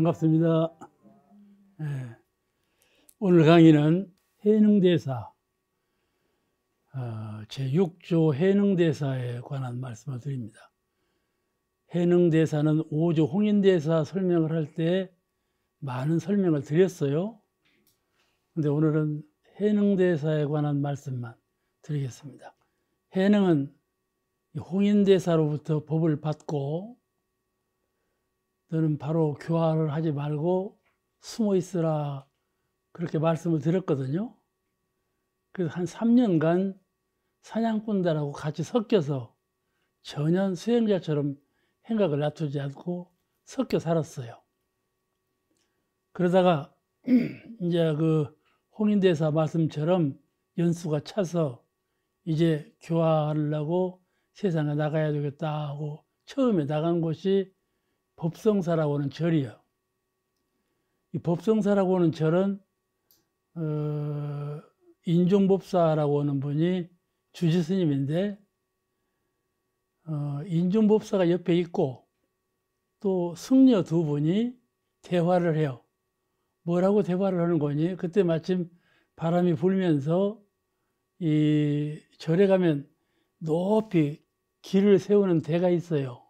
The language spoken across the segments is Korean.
반갑습니다. 네. 오늘 강의는 해능대사 어, 제6조 해능대사에 관한 말씀을 드립니다. 해능대사는 5조 홍인대사 설명을 할 때 많은 설명을 드렸어요. 그런데 오늘은 해능대사에 관한 말씀만 드리겠습니다. 해능은 홍인대사로부터 법을 받고 너는 바로 교화를 하지 말고 숨어 있으라 그렇게 말씀을 드렸거든요. 그래서 한 3년간 사냥꾼들하고 같이 섞여서 전혀 수행자처럼 생각을 낮추지 않고 섞여 살았어요. 그러다가 이제 그 홍인대사 말씀처럼 연수가 차서 이제 교화하려고 세상에 나가야 되겠다 하고 처음에 나간 곳이 법성사라고 하는 절이요. 이 법성사라고 하는 절은 어, 인종법사라고 하는 분이 주지 스님인데 어, 인종법사가 옆에 있고 또 승려 두 분이 대화를 해요. 뭐라고 대화를 하는 거니? 그때 마침 바람이 불면서 이 절에 가면 높이 길을 세우는 대가 있어요.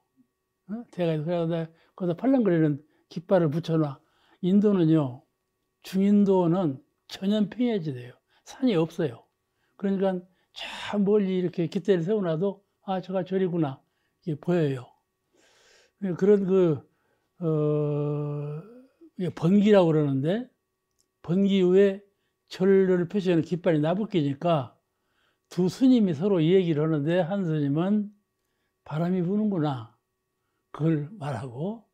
어? 제가 그러다 거기서 팔랑거리는 깃발을 붙여놔. 인도는요, 중인도는 천연 평야지대요. 산이 없어요. 그러니까 저 멀리 이렇게 깃대를 세워놔도 아 저가 저리구나 이게 보여요. 그런 그 어, 번기라고 그러는데 번기 후에 절을 표시하는 깃발이 나부기니까두 스님이 서로 얘기를 하는데 한 스님은 바람이 부는구나 그걸 말하고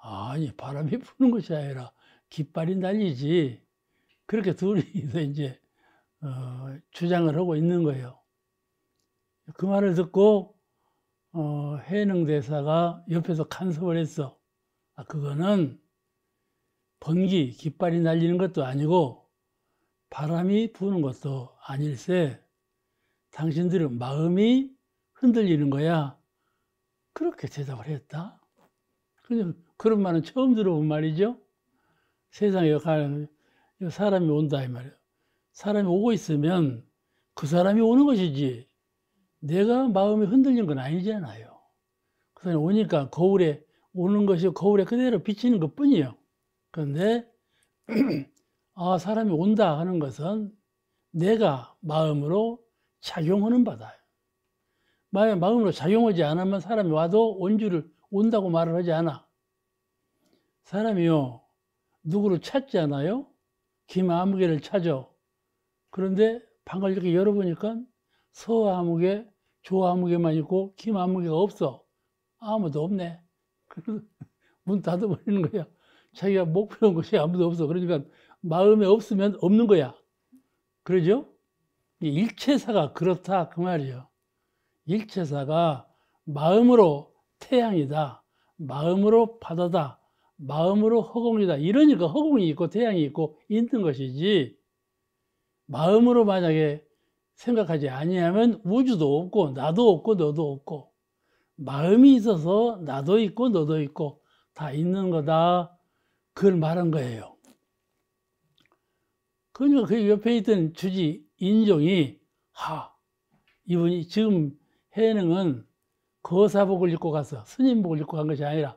아니 바람이 부는 것이 아니라 깃발이 날리지 그렇게 둘이서 이제 어, 주장을 하고 있는 거예요. 그 말을 듣고 어, 해능 대사가 옆에서 간섭을 했어. 아, 그거는 번기 깃발이 날리는 것도 아니고 바람이 부는 것도 아닐세 당신들은 마음이 흔들리는 거야. 그렇게 대답을 했다. 그런 말은 처음 들어본 말이죠. 세상에 가는 사람이 온다 이 말이에요. 사람이 오고 있으면 그 사람이 오는 것이지 내가 마음이 흔들린 건 아니잖아요. 그 사람이 오니까 거울에 오는 것이 거울에 그대로 비치는 것뿐이요 그런데 아 사람이 온다 하는 것은 내가 마음으로 작용하는 바다요 마음으로 작용하지 않으면 사람이 와도 온주를 온다고 말을 하지 않아. 사람이요, 누구를 찾지 않아요? 김아무개를 찾아. 그런데 방을 이렇게 열어보니까 서아무개, 조아무개만 있고 김아무개가 없어. 아무도 없네. 문 닫아버리는 거야. 자기가 목표한 것이 아무도 없어. 그러니까 마음에 없으면 없는 거야. 그러죠? 일체사가 그렇다. 그 말이요. 일체사가 마음으로 태양이다. 마음으로 바다다. 마음으로 허공이다. 이러니까 허공이 있고 태양이 있고 있는 것이지 마음으로 만약에 생각하지 아니하면 우주도 없고 나도 없고 너도 없고 마음이 있어서 나도 있고 너도 있고 다 있는 거다. 그걸 말한 거예요. 그러니까 그 옆에 있던 주지 인종이 하 이분이 지금 해능은 거사복을 입고 가서 스님복을 입고 간 것이 아니라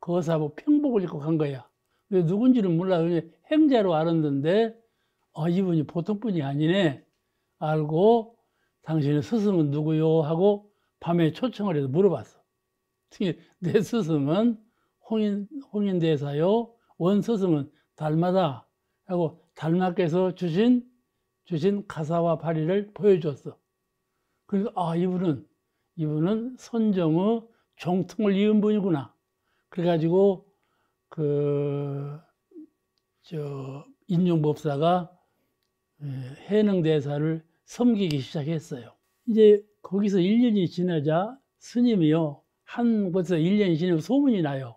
거사복 평복을 입고 간 거야. 근데 누군지는 몰라. 행자로 알았는데 어, 아, 이분이 보통 분이 아니네. 알고 당신의 스승은 누구요? 하고 밤에 초청을 해서 물어봤어. 특히 내 스승은 홍인, 홍인대사요. 원 스승은 달마다. 하고 달마께서 주신, 주신 가사와 발리를 보여줬어. 그래서 아, 이분은 이분은 선정의 정통을 이은 분이구나. 그래가지고 그 저 인종법사가 예, 해능 대사를 섬기기 시작했어요. 이제 거기서 1년이 지나자 스님이요 한 곳에서 1년이 지나면 소문이 나요.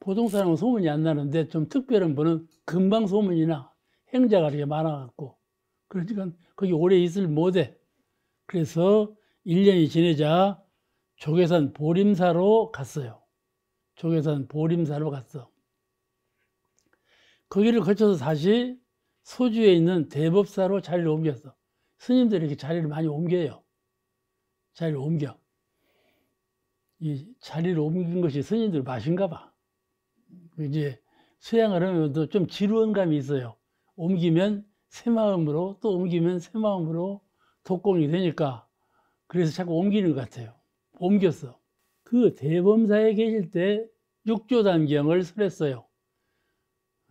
보통 사람은 소문이 안 나는데 좀 특별한 분은 금방 소문이 나. 행자가 이렇게 많아갖고 그러니까 거기 오래 있을 못해. 그래서 1년이 지내자 조계산 보림사로 갔어요. 조계산 보림사로 갔어. 거기를 그 거쳐서 다시 소주에 있는 대법사로 자리를 옮겼어. 스님들이 이렇게 자리를 많이 옮겨요. 자리를 옮겨. 이 자리를 옮긴 것이 스님들 맛인가 봐. 이제 수양을 하면 또좀 지루한 감이 있어요. 옮기면 새 마음으로 또 옮기면 새 마음으로 독공이 되니까 그래서 자꾸 옮기는 것 같아요. 옮겼어. 그 대범사에 계실 때 육조 단경을 설했어요.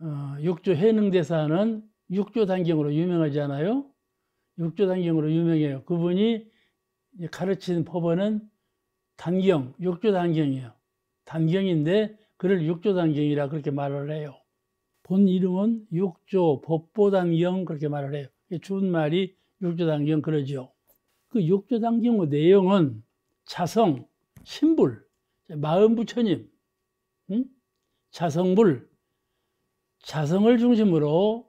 어, 육조 해능대사는 육조 단경으로 유명하지 않아요? 육조 단경으로 유명해요. 그분이 가르치 법원은 단경, 육조 단경이에요. 단경인데 그를 육조 단경이라 그렇게 말을 해요. 본 이름은 육조 법보 단경 그렇게 말을 해요. 준말이 육조 단경 그러지 그 6조당 경우 뭐 내용은 자성, 신불, 마음부처님, 응? 자성불, 자성을 중심으로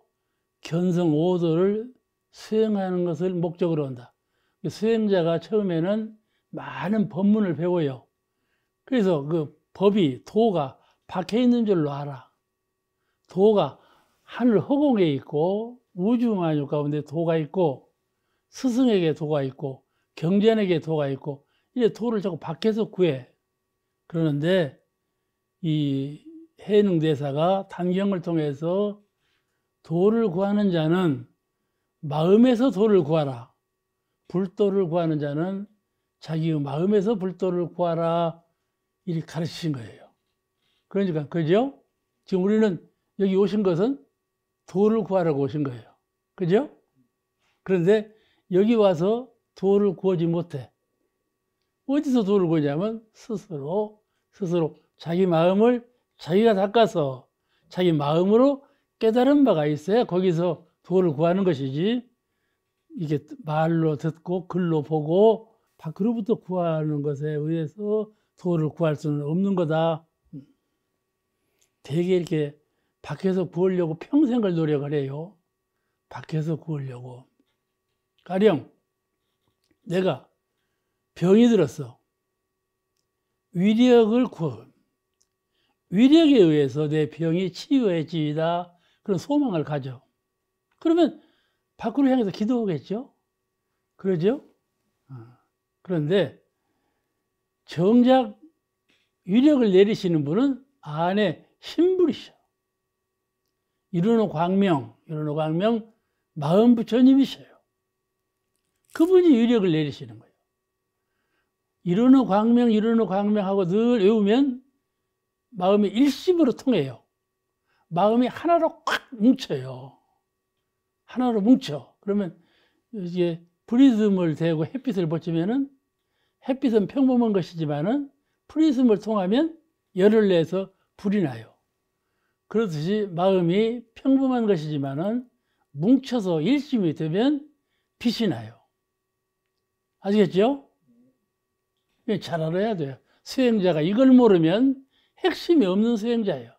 견성 오도를 수행하는 것을 목적으로 한다. 그 수행자가 처음에는 많은 법문을 배워요. 그래서 그 법이 도가 박혀 있는 줄로 알아. 도가 하늘 허공에 있고 우주만유 가운데 도가 있고 스승에게 도가 있고 경전에게 도가 있고 이제 도를 자꾸 밖에서 구해 그러는데 이 해능 대사가 단경을 통해서 도를 구하는 자는 마음에서 도를 구하라 불도를 구하는 자는 자기의 마음에서 불도를 구하라 이렇게 가르치신 거예요 그러니까 그죠? 지금 우리는 여기 오신 것은 도를 구하라고 오신 거예요 그죠? 그런데 여기 와서 도를 구하지 못해. 어디서 도를 구하냐면 스스로, 스스로 자기 마음을 자기가 닦아서 자기 마음으로 깨달은 바가 있어야 거기서 도를 구하는 것이지 이게 말로 듣고 글로 보고 밖으로부터 구하는 것에 의해서 도를 구할 수는 없는 거다. 되게 이렇게 밖에서 구하려고 평생을 노력을 해요. 밖에서 구하려고. 가령 내가 병이 들었어. 위력을 구하면 위력에 의해서 내 병이 치유해지다 그런 소망을 가져. 그러면 밖으로 향해서 기도하겠죠? 그러죠? 어. 그런데 정작 위력을 내리시는 분은 안에 신부이셔 이르노 광명, 이르노 광명 마음 부처님이셔요. 그분이 유력을 내리시는 거예요. 이르노 광명, 이르노 광명하고 늘 외우면 마음이 일심으로 통해요. 마음이 하나로 꽉 뭉쳐요. 하나로 뭉쳐. 그러면 이게 프리즘을 대고 햇빛을 보치면은 햇빛은 평범한 것이지만은 프리즘을 통하면 열을 내서 불이 나요. 그렇듯이 마음이 평범한 것이지만은 뭉쳐서 일심이 되면 빛이 나요. 아시겠죠? 잘 알아야 돼요. 수행자가 이걸 모르면 핵심이 없는 수행자예요.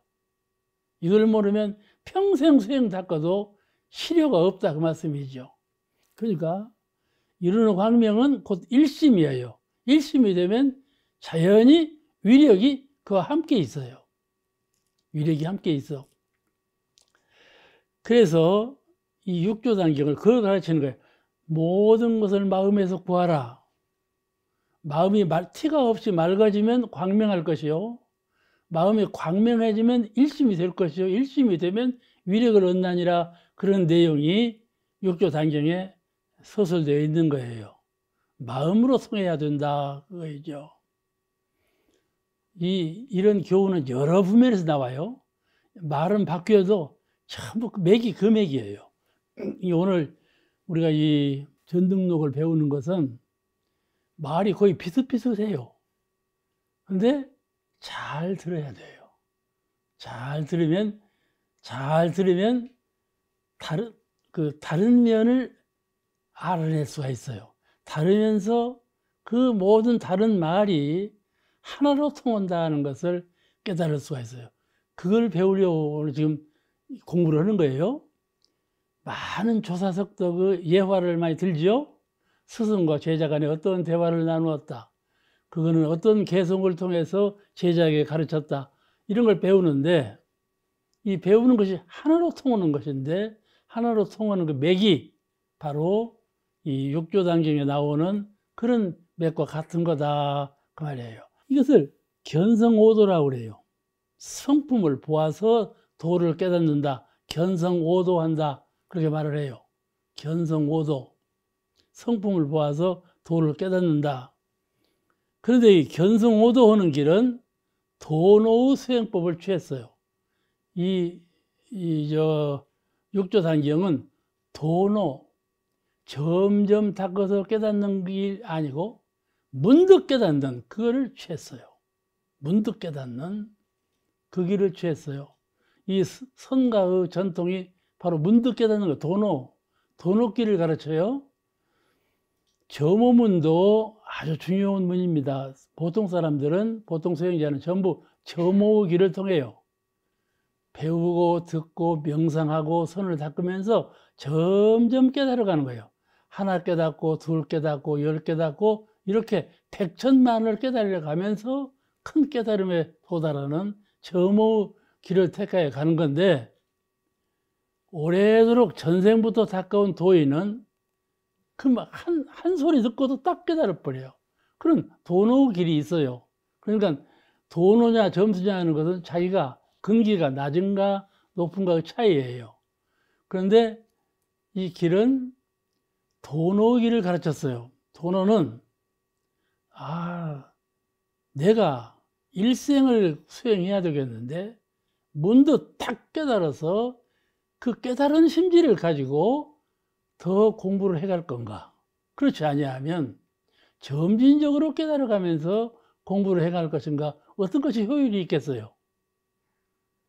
이걸 모르면 평생 수행 닦아도 실효가 없다 그 말씀이죠. 그러니까 이르는 광명은 곧 일심이에요. 일심이 되면 자연히 위력이 그와 함께 있어요. 위력이 함께 있어. 그래서 이 육조 단경을 그걸 가르치는 거예요. 모든 것을 마음에서 구하라. 마음이 티가 없이 맑아지면 광명할 것이요. 마음이 광명해지면 일심이 될 것이요. 일심이 되면 위력을 얻나니라 그런 내용이 육조 단경에 서술되어 있는 거예요. 마음으로 통해야 된다. 그거이죠. 이, 이런 교훈은 여러 부면에서 나와요. 말은 바뀌어도 전부 그 맥이 금액이에요. 그 오늘 우리가 이 전등록을 배우는 것은 말이 거의 비슷비슷해요. 근데 잘 들어야 돼요. 잘 들으면, 잘 들으면 다른, 그 다른 면을 알아낼 수가 있어요. 다르면서 그 모든 다른 말이 하나로 통한다는 것을 깨달을 수가 있어요. 그걸 배우려고 지금 공부를 하는 거예요. 많은 조사석도그 예화를 많이 들죠 스승과 제자 간에 어떤 대화를 나누었다. 그거는 어떤 개성을 통해서 제자에게 가르쳤다. 이런 걸 배우는데 이 배우는 것이 하나로 통하는 것인데 하나로 통하는 그 맥이 바로 이 육조단경에 나오는 그런 맥과 같은 거다 그 말이에요. 이것을 견성오도라고 그래요. 성품을 보아서 도를 깨닫는다. 견성오도한다. 그렇게 말을 해요. 견성오도 성품을 보아서 도를 깨닫는다. 그런데 이 견성오도 하는 길은 도노의 수행법을 취했어요. 이, 이, 저, 육조산경은 도노, 점점 닦아서 깨닫는 길 아니고, 문득 깨닫는 그거를 취했어요. 문득 깨닫는 그 길을 취했어요. 이 선가의 전통이 바로 문득 깨닫는 거 도노 도노기를 가르쳐요 저 모문도 아주 중요한 문입니다 보통 사람들은 보통 소행자는 전부 저모기를 통해요 배우고 듣고 명상하고 손을 닦으면서 점점 깨달아 가는 거예요 하나 깨닫고 둘 깨닫고 열 깨닫고 이렇게 백천만을 깨달아 가면서 큰 깨달음에 도달하는 저모 길을 택하여 가는 건데 오래도록 전생부터 가까운 도인은 그한한 한 소리 듣고도 딱 깨달아 버려요. 그런 도노 길이 있어요. 그러니까 도노냐 점수냐 하는 것은 자기가 근기가 낮은가 높은가의 차이예요. 그런데 이 길은 도노 길을 가르쳤어요. 도노는 아 내가 일생을 수행해야 되겠는데 문득 탁 깨달아서 그 깨달은 심지를 가지고 더 공부를 해갈 건가? 그렇지 아니하면 점진적으로 깨달아가면서 공부를 해갈 것인가? 어떤 것이 효율이 있겠어요?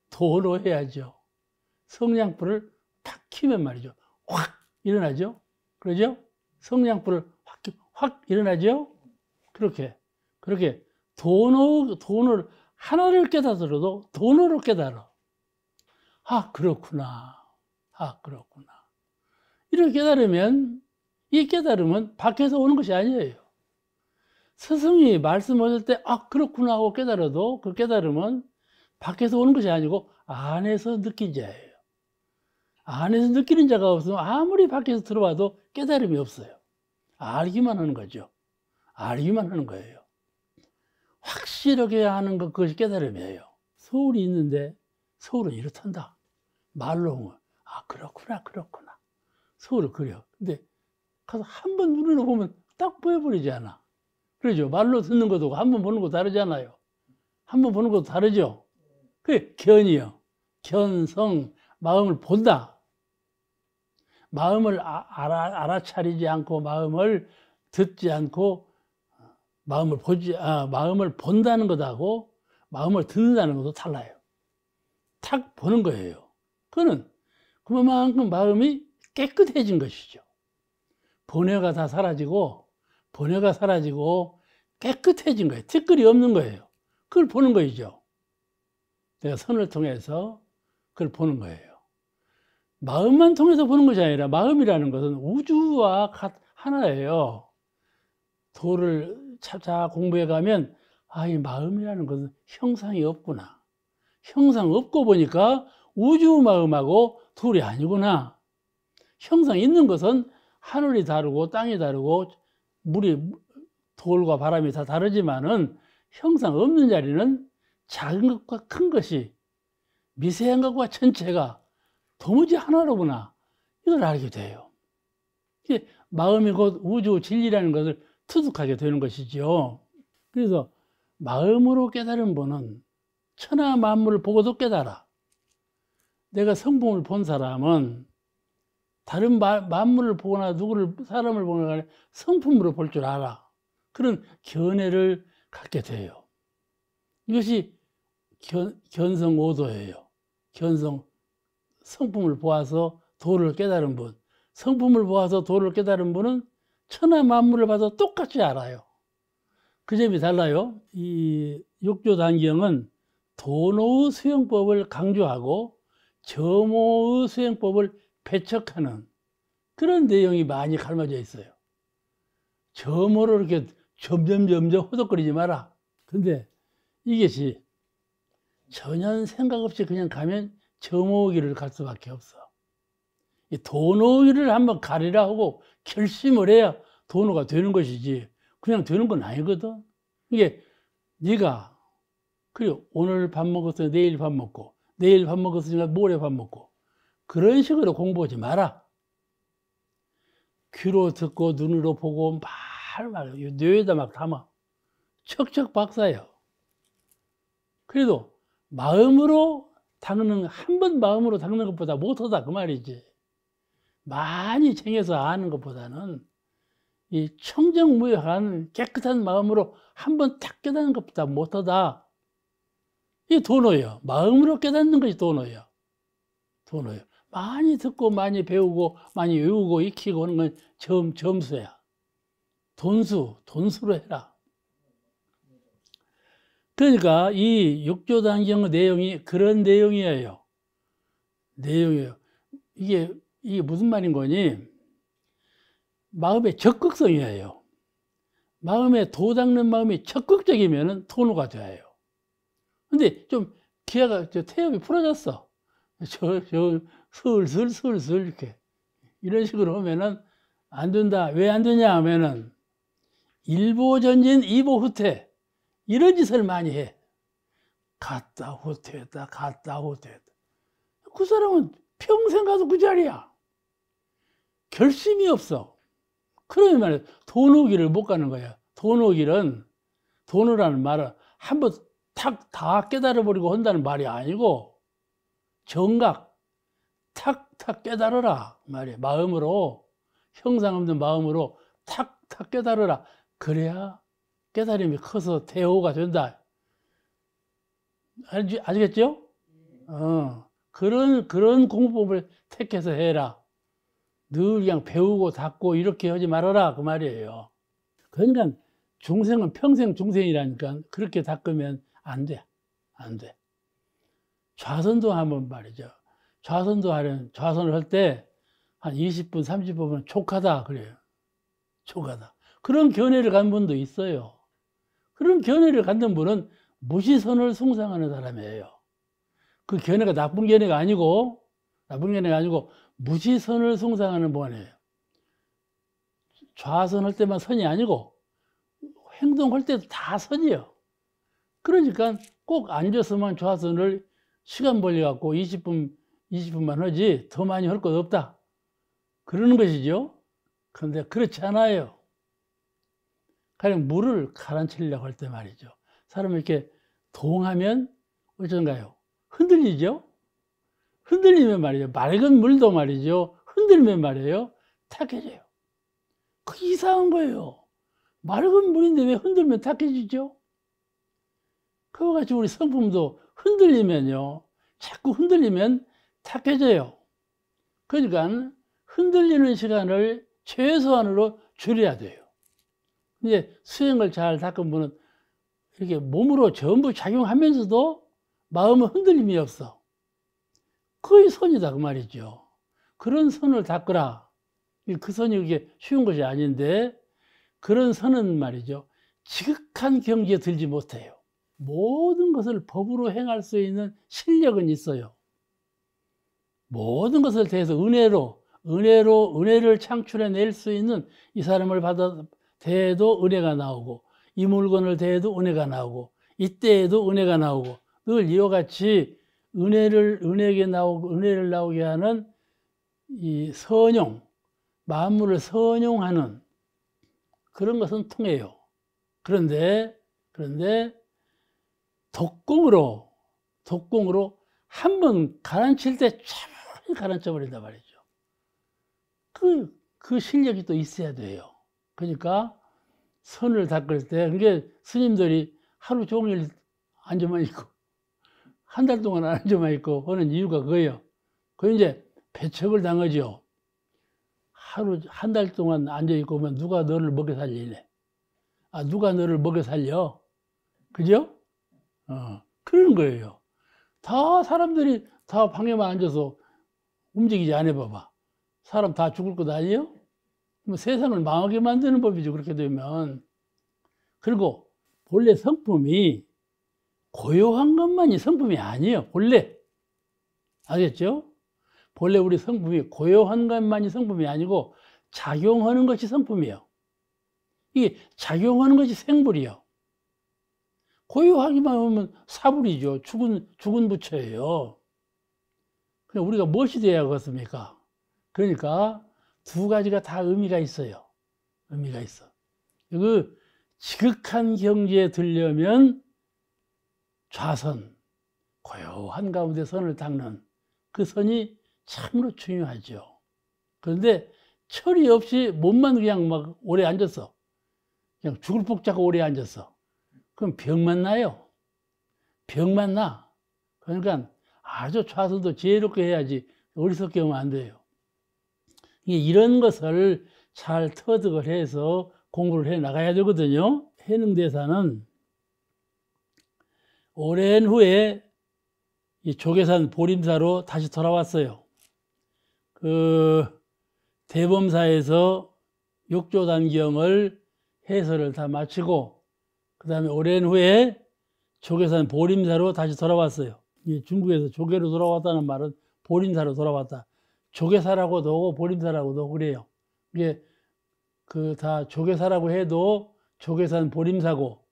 도로 해야죠. 성냥불을 탁 키면 말이죠. 확 일어나죠. 그러죠? 성냥불을 확, 확 일어나죠. 그렇게 그렇게 도노 돈을 하나를 깨달아도 도노로 깨달아. 아 그렇구나. 아, 그렇구나. 이렇게 깨달으면, 이 깨달음은 밖에서 오는 것이 아니에요. 스승이 말씀하실 때, 아, 그렇구나 하고 깨달아도 그 깨달음은 밖에서 오는 것이 아니고 안에서 느낀 자예요. 안에서 느끼는 자가 없으면 아무리 밖에서 들어와도 깨달음이 없어요. 알기만 하는 거죠. 알기만 하는 거예요. 확실하게 하는 것, 그것이 깨달음이에요. 서울이 있는데 서울은 이렇단다. 말로 아, 그렇구나, 그렇구나. 서로 울 그려. 근데 가서 한 번 눈으로 보면 딱 보여버리지 않아. 그러죠. 말로 듣는 것도 한 번 보는 것도 다르잖아요. 한 번 보는 것도 다르죠. 그게 견이요. 견성, 마음을 본다. 마음을 아, 알아, 알아차리지 않고 마음을 듣지 않고 마음을 보지, 아, 마음을 본다는 것하고 마음을 듣는다는 것도 달라요. 탁 보는 거예요. 그거는 그만큼 마음이 깨끗해진 것이죠. 번뇌가 다 사라지고 번뇌가 사라지고 깨끗해진 거예요. 티끌이 없는 거예요. 그걸 보는 거이죠. 내가 선을 통해서 그걸 보는 거예요. 마음만 통해서 보는 것이 아니라 마음이라는 것은 우주와 하나예요. 도를 찾아 공부해 가면 아, 이 마음이라는 것은 형상이 없구나. 형상 없고 보니까 우주 마음하고 둘이 아니구나. 형상 있는 것은 하늘이 다르고 땅이 다르고 물이 돌과 바람이 다 다르지만은 형상 없는 자리는 작은 것과 큰 것이 미세한 것과 전체가 도무지 하나로구나. 이걸 알게 돼요. 이게 마음이 곧 우주 진리라는 것을 투득하게 되는 것이지 그래서 마음으로 깨달은 분은 천하 만물을 보고도 깨달아. 내가 성품을 본 사람은 다른 마, 만물을 보거나 누구를 사람을 보거나 성품으로 볼 줄 알아. 그런 견해를 갖게 돼요. 이것이 견, 견성 오도예요. 견성 성품을 보아서 도를 깨달은 분, 성품을 보아서 도를 깨달은 분은 천하 만물을 봐서 똑같이 알아요. 그 점이 달라요. 이 육조 단경은 도노의 수용법을 강조하고 점호의 수행법을 배척하는 그런 내용이 많이 갈마져 있어요. 점호를 이렇게 점점 점점 호덕거리지 마라. 근데 이것이 전혀 생각 없이 그냥 가면 점호기를 갈 수밖에 없어. 이 도노기를 한번 가리라 하고 결심을 해야 도노가 되는 것이지 그냥 되는 건 아니거든. 이게 네가 그리고 오늘 밥 먹었어 내일 밥 먹고 내일 밥 먹었으니까 모레 밥 먹고 그런 식으로 공부하지 마라. 귀로 듣고 눈으로 보고 말말 뇌에다 막 담아 척척 박사예요. 그래도 마음으로 다루는한 번 마음으로 다루는 것보다 못하다 그 말이지. 많이 챙겨서 아는 것보다는 이 청정무역한 깨끗한 마음으로 한 번 탁 깨닫는 것보다 못하다. 이게 도노예요. 마음으로 깨닫는 것이 도노예요. 도노예요. 많이 듣고 많이 배우고 많이 외우고 익히고 하는 건 점, 점수야. 돈수, 돈수로 해라. 그러니까 이육조단 안경 내용이 그런 내용이에요. 내용이에요. 이게, 이게 무슨 말인 거니? 마음의 적극성이에요. 마음에 도닦는 마음이 적극적이면 은 토노가 돼요. 근데 좀 기아가 저 태엽이 풀어졌어. 저, 저, 슬슬, 슬슬 이렇게. 이런 식으로 하면은 안 된다. 왜 안 되냐 하면은 일보 전진, 이보 후퇴. 이런 짓을 많이 해. 갔다 후퇴했다, 갔다 후퇴했다. 그 사람은 평생 가서 그 자리야. 결심이 없어. 그러면 말이야. 돈오기를 못 가는 거야. 돈오기는 돈오라는 말은 한번 탁다 깨달아버리고 한다는 말이 아니고 정각 탁탁 깨달으라 말이에요. 마음으로 형상 없는 마음으로 탁탁 깨달으라. 그래야 깨달음이 커서 대호가 된다. 알지, 아시겠죠? 예. 어, 그런, 그런 공법을 택해서 해라. 늘 그냥 배우고 닦고 이렇게 하지 말아라. 그 말이에요. 그러니까 중생은 평생 중생이라니까 그렇게 닦으면 안 돼. 안 돼. 좌선도 하면 말이죠. 좌선도 하려면, 좌선을 할 때 한 20분, 30분 촉하다. 그래요. 촉하다. 그런 견해를 간 분도 있어요. 그런 견해를 갖는 분은 무시선을 숭상하는 사람이에요. 그 견해가 나쁜 견해가 아니고, 나쁜 견해가 아니고, 무시선을 숭상하는 분이에요. 좌선할 때만 선이 아니고, 행동할 때도 다 선이에요. 그러니까 꼭 앉아서만 좌선을 시간 벌려갖고 20분, 20분만 하지 더 많이 할 것 없다. 그러는 것이죠. 그런데 그렇지 않아요. 가령 물을 가라앉히려고 할 때 말이죠. 사람이 이렇게 동하면 어쩐가요? 흔들리죠? 흔들리면 말이죠. 맑은 물도 말이죠. 흔들면 말이에요. 탁해져요. 그 이상한 거예요. 맑은 물인데 왜 흔들면 탁해지죠? 그와 같이 우리 성품도 흔들리면요. 자꾸 흔들리면 탁해져요. 그러니까 흔들리는 시간을 최소한으로 줄여야 돼요. 이제 수행을 잘 닦은 분은 이렇게 몸으로 전부 작용하면서도 마음은 흔들림이 없어. 거의 선이다 그 말이죠. 그런 선을 닦으라. 그 선이 그게 쉬운 것이 아닌데 그런 선은 말이죠. 지극한 경지에 들지 못해요. 모든 것을 법으로 행할 수 있는 실력은 있어요. 모든 것을 대해서 은혜로, 은혜로, 은혜를 창출해 낼 수 있는 이 사람을 받아 대해도 은혜가 나오고, 이 물건을 대해도 은혜가 나오고, 이때에도 은혜가 나오고, 늘 이와 같이 은혜를, 은혜게 나오고, 은혜를 나오게 하는 이 선용, 만물을 선용하는 그런 것은 통해요. 그런데, 그런데 독공으로, 독공으로 한 번 가라앉힐 때 천천히 가라앉혀 버린단 말이죠. 그, 그 실력이 또 있어야 돼요. 그러니까 선을 닦을 때, 그게 그러니까 스님들이 하루 종일 앉아만 있고, 한 달 동안 앉아만 있고 하는 이유가 그거예요. 그 이제 배척을 당하죠. 하루, 한 달 동안 앉아있고 오면 누가 너를 먹여 살리네. 아, 누가 너를 먹여 살려? 그죠? 어, 그런 거예요. 다 사람들이 다 방에만 앉아서 움직이지 않아 봐봐. 사람 다 죽을 것 아니에요? 뭐 세상을 망하게 만드는 법이죠. 그렇게 되면. 그리고 본래 성품이 고요한 것만이 성품이 아니에요. 본래. 알겠죠? 본래 우리 성품이 고요한 것만이 성품이 아니고 작용하는 것이 성품이에요. 이게 작용하는 것이 생물이에요. 고요하기만 하면 사불이죠. 죽은, 죽은 부처예요. 그냥 그러니까 우리가 무엇이 돼야 그렇습니까? 그러니까 두 가지가 다 의미가 있어요. 의미가 있어. 그 지극한 경지에 들려면 좌선, 고요한 가운데 선을 닦는 그 선이 참으로 중요하죠. 그런데 철이 없이 몸만 그냥 막 오래 앉았어. 그냥 죽을 폭 자고 오래 앉았어. 그럼 병만 나요. 병만 나. 그러니까 아주 좌선도 지혜롭게 해야지 어리석게 하면 안 돼요. 이런 것을 잘 터득을 해서 공부를 해 나가야 되거든요. 해능대사는 오랜 후에 조계산 보림사로 다시 돌아왔어요. 그 대범사에서 육조단경을 해설을 다 마치고 그 다음에 오랜 후에 조계산 보림사로 다시 돌아왔어요. 중국에서 조계로 돌아왔다는 말은 보림사로 돌아왔다. 조계사라고도 하고 보림사라고도 그래요. 이게 그 다 조계사라고 해도 조계산 보림사고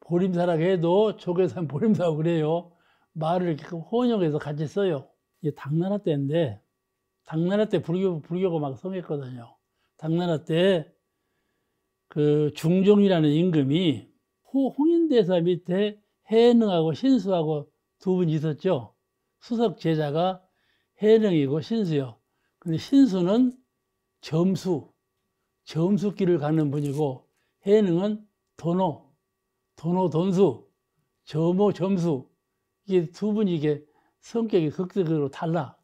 보림사라고 해도 조계산 보림사고 그래요. 말을 이렇게 그 혼용해서 같이 써요. 이게 당나라 때인데 당나라 때 불교 불교가 막 성했거든요. 당나라 때그 중종이라는 임금이 홍인대사 밑에 해능하고 신수하고 두 분이 있었죠. 수석 제자가 해능이고 신수요. 근데 신수는 점수, 점수길을 가는 분이고 해능은 도노, 도노 돈수, 점호 점수 이게 두 분이 이게 성격이 극적으로 달라.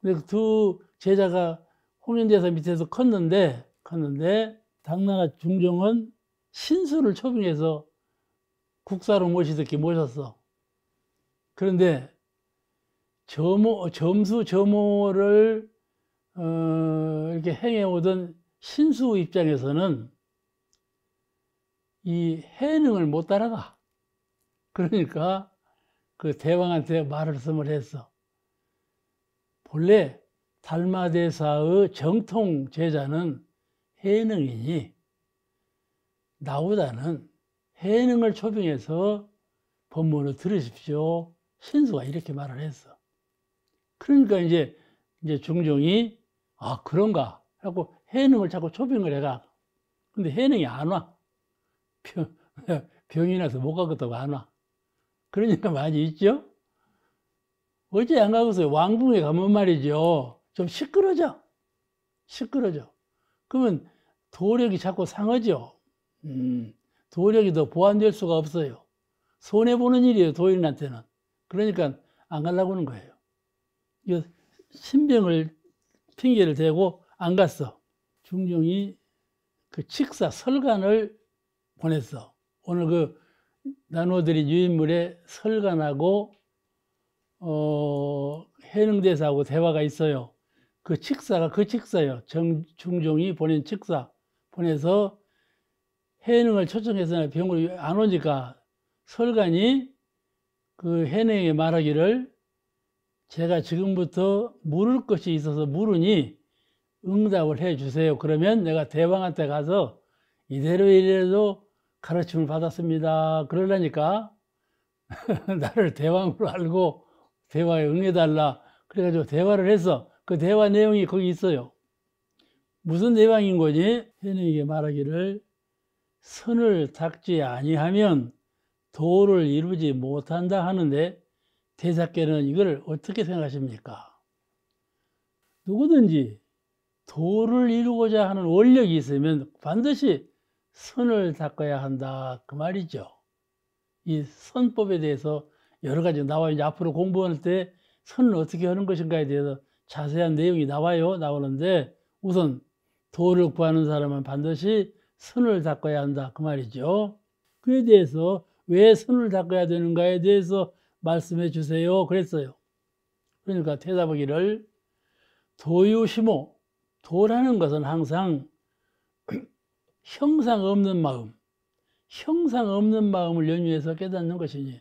근데 그 두 제자가 홍인대사 밑에서 컸는데 컸는데 당나라 중종은 신수를 초빙해서 국사로 모시듯이 모셨어. 그런데 점호, 점수 점호를 어, 이렇게 행해오던 신수 입장에서는 이 해능을 못 따라가. 그러니까 그 대왕한테 말을 을 했어. 본래 달마대사의 정통 제자는 해능이니 나보다는 해능을 초빙해서 법문을 들으십시오. 신수가 이렇게 말을 했어. 그러니까 이제 이제 중종이 아 그런가 하고 해능을 자꾸 초빙을 해가. 근데 해능이 안 와. 병, 병이 나서 못 가겠다고 안 와. 그러니까 많이 있죠. 어제 안 가고서 왕궁에 가면 말이죠. 좀 시끄러져. 시끄러져. 그러면 도력이 자꾸 상하죠. 음, 도력이 더 보완될 수가 없어요. 손해보는 일이에요, 도인한테는. 그러니까 안 가려고 하는 거예요. 이거 신병을 핑계를 대고 안 갔어. 중종이 그 칙사 설간을 보냈어. 오늘 그 나눠드린 유인물에 설간하고 어, 해능대사하고 대화가 있어요. 그 칙사가 그 칙사예요. 정, 중종이 보낸 칙사 보내서 해능을 초청해서 병을 안 오니까 설관이 그 해능에 말하기를 제가 지금부터 물을 것이 있어서 물으니 응답을 해 주세요. 그러면 내가 대왕한테 가서 이대로 이래도 가르침을 받았습니다. 그러려니까 나를 대왕으로 알고 대화에 응해달라. 그래가지고 대화를 해서 그 대화 내용이 거기 있어요. 무슨 대방인 거지? 현에게 말하기를 선을 닦지 아니하면 도를 이루지 못한다 하는데 대사께는 이걸 어떻게 생각하십니까? 누구든지 도를 이루고자 하는 원력이 있으면 반드시 선을 닦아야 한다 그 말이죠. 이 선법에 대해서 여러 가지 나와 이제 앞으로 공부할 때 선을 어떻게 하는 것인가에 대해서 자세한 내용이 나와요. 나오는데 우선 도를 구하는 사람은 반드시 선을 닦아야 한다. 그 말이죠. 그에 대해서 왜 선을 닦아야 되는가에 대해서 말씀해 주세요. 그랬어요. 그러니까 대답하기를 도유심호, 도라는 것은 항상 형상 없는 마음, 형상 없는 마음을 연유해서 깨닫는 것이니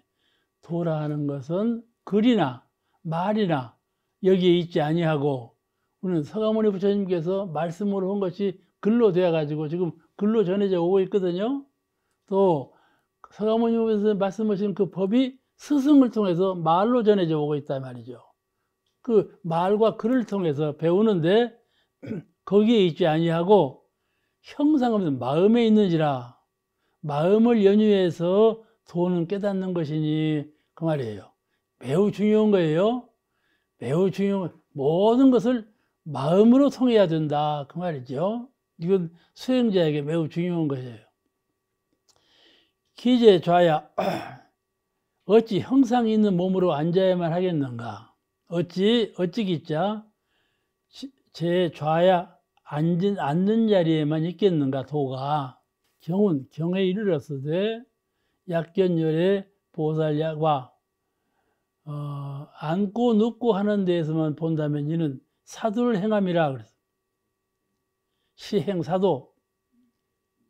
도라 하는 것은 글이나 말이나 여기에 있지 아니하고 우리는 서가모니 부처님께서 말씀으로 한 것이 글로 되어 가지고 지금 글로 전해져 오고 있거든요. 또 서가모니께서 말씀하신 그 법이 스승을 통해서 말로 전해져 오고 있단 말이죠. 그 말과 글을 통해서 배우는데 거기에 있지 아니하고 형상 없 마음에 있는지라 마음을 연유해서 도는 깨닫는 것이니 그 말이에요. 매우 중요한 거예요. 매우 중요한 모든 것을 마음으로 통해야 된다 그 말이죠. 이건 수행자에게 매우 중요한 것이에요. 기제 좌야 어찌 형상 있는 몸으로 앉아야만 하겠는가? 어찌 어찌 기자 제 좌야 앉은 앉는 자리에만 있겠는가 도가 경은 경에 이르렀으되 약견열의 보살약과 어, 안고 눕고 하는 데에서만 본다면 이는 사두를 행함이라 그랬어. 시행사도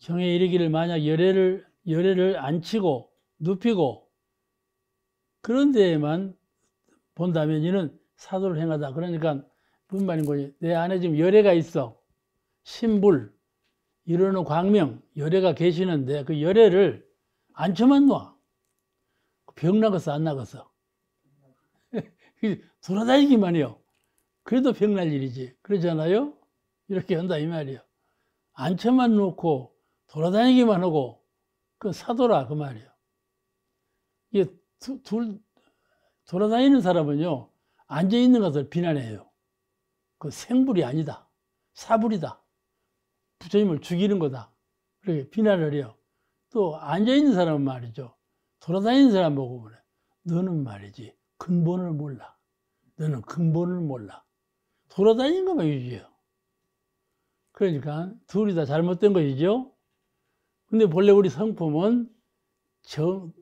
경에 이르기를 만약 열애를 열애를 안치고 눕히고 그런 데에만 본다면 이는 사도를 행하다. 그러니까 무슨 말인 거지? 내 안에 지금 열애가 있어. 신불, 이르는 광명, 열애가 계시는데 그 열애를 안쳐만 놔. 병 나겠어, 안 나겠어? 돌아다니기만 해요. 그래도 병날 일이지. 그러잖아요? 이렇게 한다, 이 말이에요. 안혀만 놓고 돌아다니기만 하고, 그 사도라, 그 말이에요. 이게 두, 둘, 돌아다니는 사람은요, 앉아있는 것을 비난해요. 그 생불이 아니다. 사불이다. 부처님을 죽이는 거다. 그렇게 비난을 해요. 또 앉아있는 사람은 말이죠. 돌아다니는 사람 보고 그래. 너는 말이지. 근본을 몰라. 너는 근본을 몰라. 돌아다니는 것만 유지해요. 그러니까 둘이 다 잘못된 것이죠. 근데 본래 우리 성품은 정,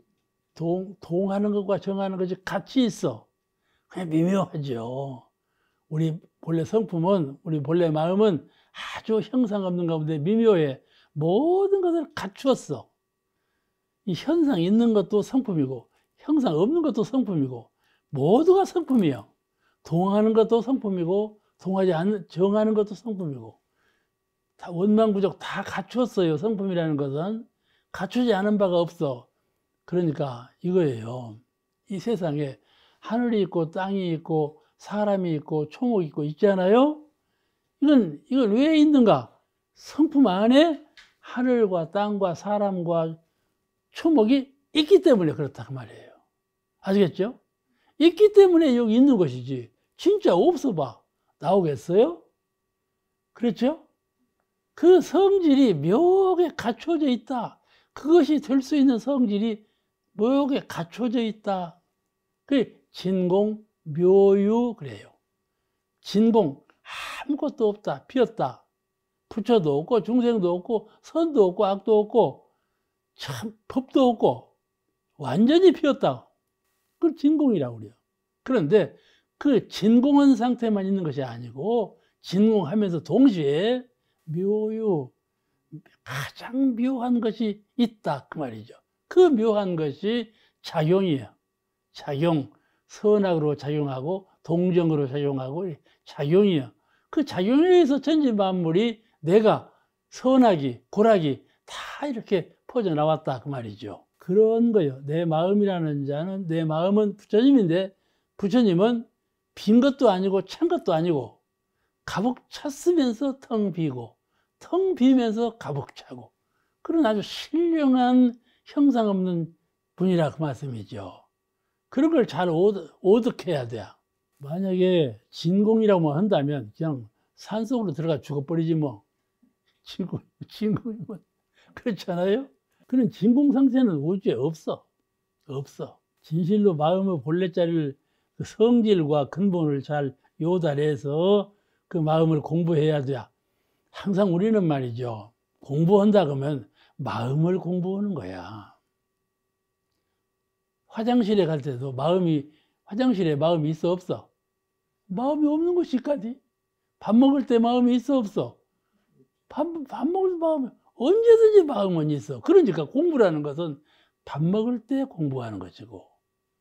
동, 동하는 것과 정하는 것이 같이 있어. 그냥 미묘하죠. 우리 본래 성품은, 우리 본래 마음은 아주 형상 없는 가운데 미묘해. 모든 것을 갖추었어. 이 현상 있는 것도 성품이고, 형상 없는 것도 성품이고, 모두가 성품이요. 동하는 것도 성품이고 동하지 않는 정하는 것도 성품이고 다 원망부족 다갖추어요 성품이라는 것은 갖추지 않은 바가 없어. 그러니까 이거예요. 이 세상에 하늘이 있고 땅이 있고 사람이 있고 총옥이 있고 있잖아요. 이건 이건 왜 있는가? 성품 안에 하늘과 땅과 사람과 초목이 있기 때문에 그렇다 그 말이에요. 아시겠죠? 있기 때문에 여기 있는 것이지. 진짜 없어 봐. 나오겠어요? 그렇죠? 그 성질이 묘하게 갖춰져 있다. 그것이 될 수 있는 성질이 묘하게 갖춰져 있다. 그 진공 묘유 그래요. 진공 아무것도 없다. 비었다. 부처도 없고 중생도 없고 선도 없고 악도 없고 참 법도 없고 완전히 비었다. 그걸 진공이라고 그래요. 그런데 그 진공한 상태만 있는 것이 아니고 진공하면서 동시에 묘유, 가장 묘한 것이 있다. 그 말이죠. 그 묘한 것이 작용이에요. 작용. 선악으로 작용하고 동정으로 작용하고 작용이요. 그 작용에 서 전지 만물이 내가 선악이, 고락이 다 이렇게 퍼져나왔다. 그 말이죠. 그런 거요. 내 마음이라는 자는 내 마음은 부처님인데 부처님은 빈 것도 아니고 찬 것도 아니고 가복 찼으면서 텅 비고 텅 비면서 가복 차고 그런 아주 신령한 형상 없는 분이라 그 말씀이죠. 그런 걸 잘 오득해야 돼요. 만약에 진공이라고 한다면 그냥 산속으로 들어가 죽어버리지 뭐. 진공, 진공이면 그렇잖아요. 그런 진공상태는 우주에 없어. 없어. 진실로 마음의 본래 자리를 그 성질과 근본을 잘 요달해서 그 마음을 공부해야 돼. 항상 우리는 말이죠. 공부한다 그러면 마음을 공부하는 거야. 화장실에 갈 때도 마음이 화장실에 마음이 있어 없어? 마음이 없는 것이까지. 밥 먹을 때 마음이 있어 없어? 밥, 밥 먹을 때 마음이 언제든지 마음은 있어. 그러니까 공부라는 것은 밥 먹을 때 공부하는 것이고,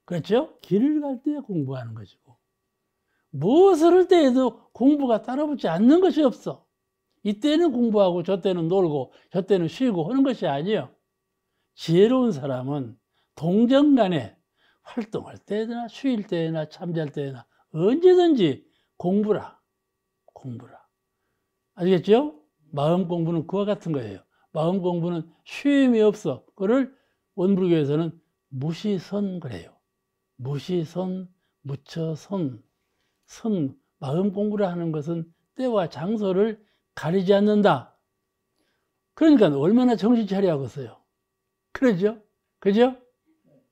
그렇죠? 길을 갈 때 공부하는 것이고, 무엇을 할 때에도 공부가 따라붙지 않는 것이 없어. 이때는 공부하고 저때는 놀고 저때는 쉬고 하는 것이 아니에요. 지혜로운 사람은 동정간에 활동할 때나 쉬일 때나 잠잘 때나 언제든지 공부라 공부라 아시겠죠? 마음 공부는 그와 같은 거예요. 마음 공부는 쉼이 없어. 그를 원불교에서는 무시선 그래요. 무시선, 무처선, 선, 마음 공부를 하는 것은 때와 장소를 가리지 않는다. 그러니까 얼마나 정신 차리야겠어요 그러죠? 그죠?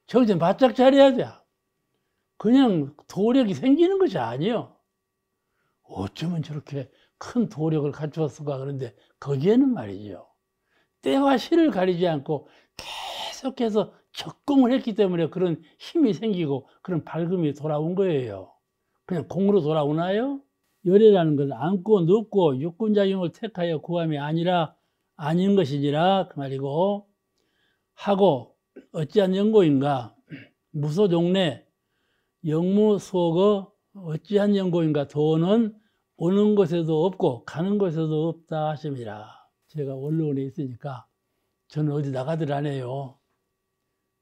정신 바짝 차려야 돼. 그냥 도력이 생기는 것이 아니요. 어쩌면 저렇게 큰 도력을 갖추었을까 그런데 거기에는 말이죠. 때와 시를 가리지 않고 계속해서 적공을 했기 때문에 그런 힘이 생기고 그런 밝음이 돌아온 거예요. 그냥 공으로 돌아오나요? 열애라는 것은 안고 눕고 육군작용을 택하여 구함이 아니라 아닌 것이니라 그 말이고 하고 어찌한 연고인가 무소종래 영무수옥 어찌한 연고인가 돈은 오는 곳에도 없고 가는 곳에도 없다 하십니다. 제가 원로원에 있으니까 저는 어디 나가들 안 해요.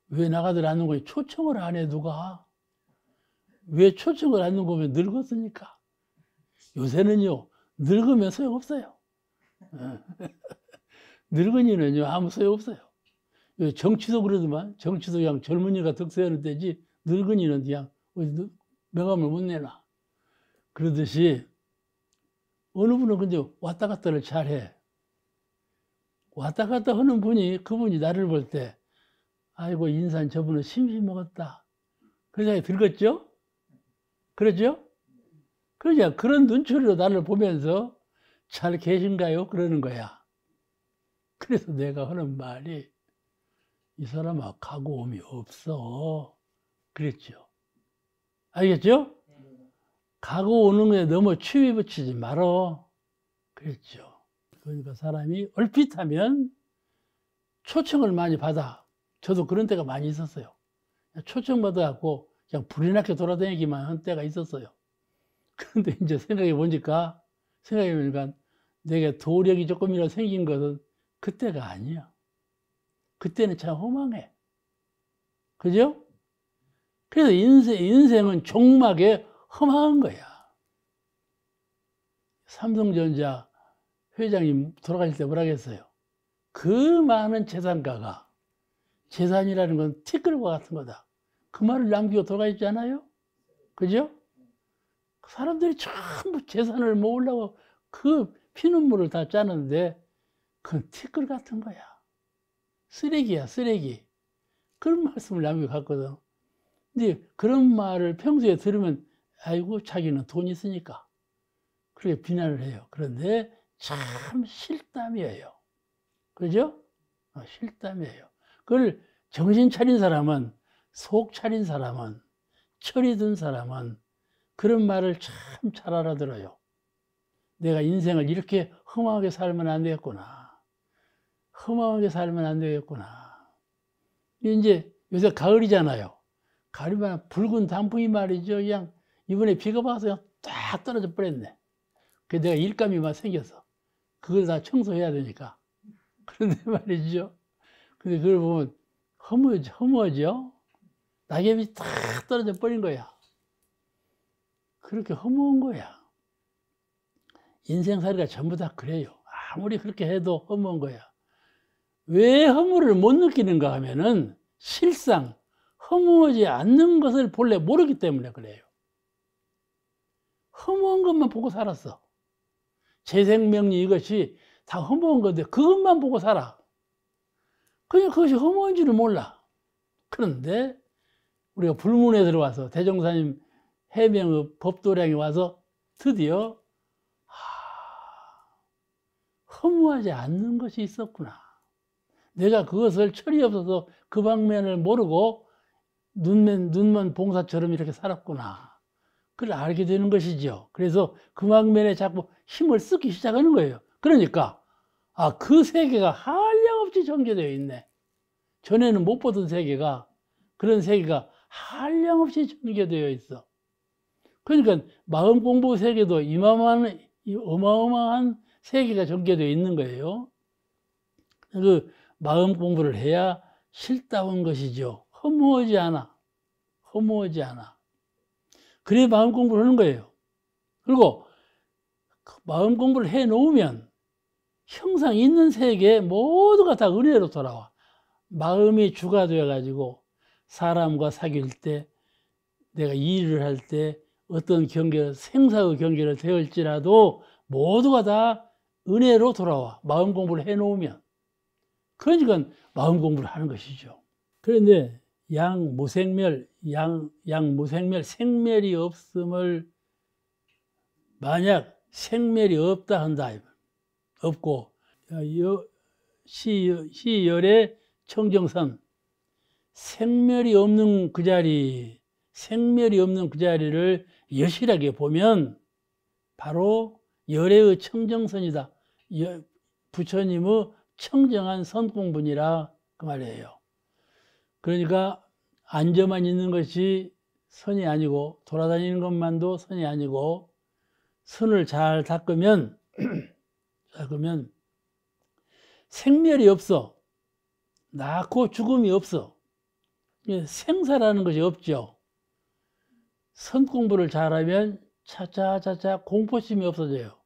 왜 나가들 않는 거예요? 초청을 안 해, 누가. 왜 초청을 안 하는 거면 늙었으니까. 요새는요, 늙으면 소용없어요. 예. 늙은이는요, 아무 소용없어요. 정치도 그러더만, 정치도 그냥 젊은이가 득세하는 때지, 늙은이는 그냥 어디 명함을 못 내놔. 그러듯이, 어느 분은 근데 왔다 갔다를 잘 해. 왔다 갔다 하는 분이 그분이 나를 볼 때 아이고 인산 저분은 심심 먹었다 그런 생각이 들겠죠? 그러죠? 그러자 그런 눈초리로 나를 보면서 잘 계신가요? 그러는 거야. 그래서 내가 하는 말이 이 사람아 가고 옴이 없어. 그랬죠. 알겠죠? 가고 네. 오는 거에 너무 취미 붙이지 말어. 그랬죠. 그러니까 사람이 얼핏하면 초청을 많이 받아. 저도 그런 때가 많이 있었어요. 초청받아갖고 그냥 불이 나게 돌아다니기만 한 때가 있었어요. 그런데 이제 생각해 보니까, 생각해 보니까 내가 도력이 조금이라도 생긴 것은 그때가 아니야. 그때는 참 허망해. 그죠? 그래서 인생, 인생은 종막에 험한 거야. 삼성전자 회장님 돌아가실 때 뭐라 했어요? 그 많은 재산가가 재산이라는 건 티끌과 같은 거다. 그 말을 남기고 돌아가시지 아요 그죠? 사람들이 전부 재산을 모으려고 그 피눈물을 다 짜는데 그건 티끌 같은 거야. 쓰레기야, 쓰레기. 그런 말씀을 남기고 갔거든. 근데 그런 말을 평소에 들으면 아이고, 자기는 돈 있으니까. 그렇게 비난을 해요. 그런데 참 실담이에요. 그죠? 아, 실담이에요. 그걸 정신 차린 사람은, 속 차린 사람은, 철이 든 사람은 그런 말을 참 잘 알아들어요. 내가 인생을 이렇게 험하게 살면 안 되겠구나. 험하게 살면 안 되겠구나. 이제 요새 가을이잖아요. 가을이면 붉은 단풍이 말이죠. 그냥 이번에 비가 와서 딱 떨어져 버렸네. 그 내가 일감이 막 생겨서. 그걸 다 청소해야 되니까. 그런데 말이죠. 근데 그걸 보면 허무, 죠 허무하죠? 낙엽이 탁 떨어져 버린 거야. 그렇게 허무한 거야. 인생살이가 전부 다 그래요. 아무리 그렇게 해도 허무한 거야. 왜 허무를 못 느끼는가 하면은 실상 허무하지 않는 것을 본래 모르기 때문에 그래요. 허무한 것만 보고 살았어. 재생명리 이것이 다 허무한 건데 그것만 보고 살아. 그냥 그것이 허무한지를 몰라. 그런데 우리가 불문에 들어와서 대종사님 해명의 법도량에 와서 드디어 하... 허무하지 않는 것이 있었구나. 내가 그것을 철이 없어서 그 방면을 모르고 눈만, 눈만 봉사처럼 이렇게 살았구나. 그걸 알게 되는 것이지 그래서 금왕면에 자꾸 힘을 쓰기 시작하는 거예요. 그러니까 아, 그 세계가 한량없이 전개되어 있네. 전에는 못 보던 세계가 그런 세계가 한량없이 전개되어 있어. 그러니까 마음 공부 세계도 이마한 어마어마한 세계가 전개되어 있는 거예요. 그 마음 공부를 해야 실다운 것이죠. 허무하지 않아. 허무하지 않아. 그래 마음 공부를 하는 거예요. 그리고 그 마음 공부를 해 놓으면 형상 있는 세계 모두가 다 은혜로 돌아와. 마음이 주가 되어가지고 사람과 사귈 때 내가 일을 할 때 어떤 경계를, 생사의 경계를 세울지라도 모두가 다 은혜로 돌아와. 마음 공부를 해 놓으면. 그러니까 마음 공부를 하는 것이죠. 그런데 양 무생멸, 양, 양 무생멸, 생멸이 없음을 만약 생멸이 없다 한다. 없고, 어, 여, 시, 시열의 청정선, 생멸이 없는 그 자리, 생멸이 없는 그 자리를 여실하게 보면 바로 열애의 청정선이다. 부처님의 청정한 선공분이라 그 말이에요. 그러니까 앉아만 있는 것이 선이 아니고 돌아다니는 것만도 선이 아니고 선을 잘 닦으면 닦으면 생멸이 없어 낳고 죽음이 없어 생사라는 것이 없죠 선 공부를 잘하면 차차차차 공포심이 없어져요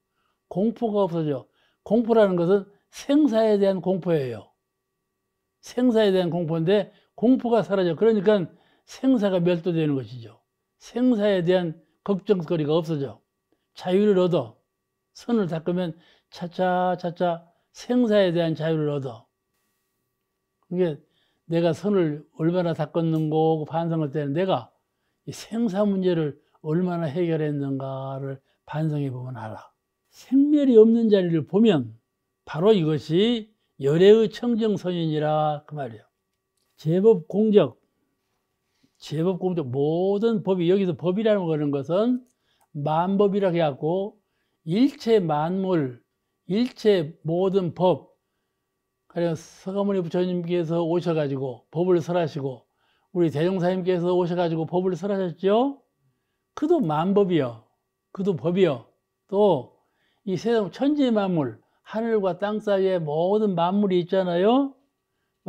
공포가 없어져 공포라는 것은 생사에 대한 공포예요 생사에 대한 공포인데 공포가 사라져. 그러니까 생사가 멸도되는 것이죠. 생사에 대한 걱정거리가 없어져. 자유를 얻어. 선을 닦으면 차차 차차 생사에 대한 자유를 얻어. 그게 내가 선을 얼마나 닦았는고 반성할 때는 내가 생사 문제를 얼마나 해결했는가를 반성해 보면 알아. 생멸이 없는 자리를 보면 바로 이것이 열애의 청정선인이라 그 말이야. 제법 공적, 제법 공적, 모든 법이, 여기서 법이라는 거는 것은 만법이라고 해갖고, 일체 만물, 일체 모든 법, 그리고 서가모니 부처님께서 오셔가지고 법을 설하시고, 우리 대종사님께서 오셔가지고 법을 설하셨죠? 그도 만법이요. 그도 법이요. 또, 이 세상 천지 만물, 하늘과 땅 사이에 모든 만물이 있잖아요?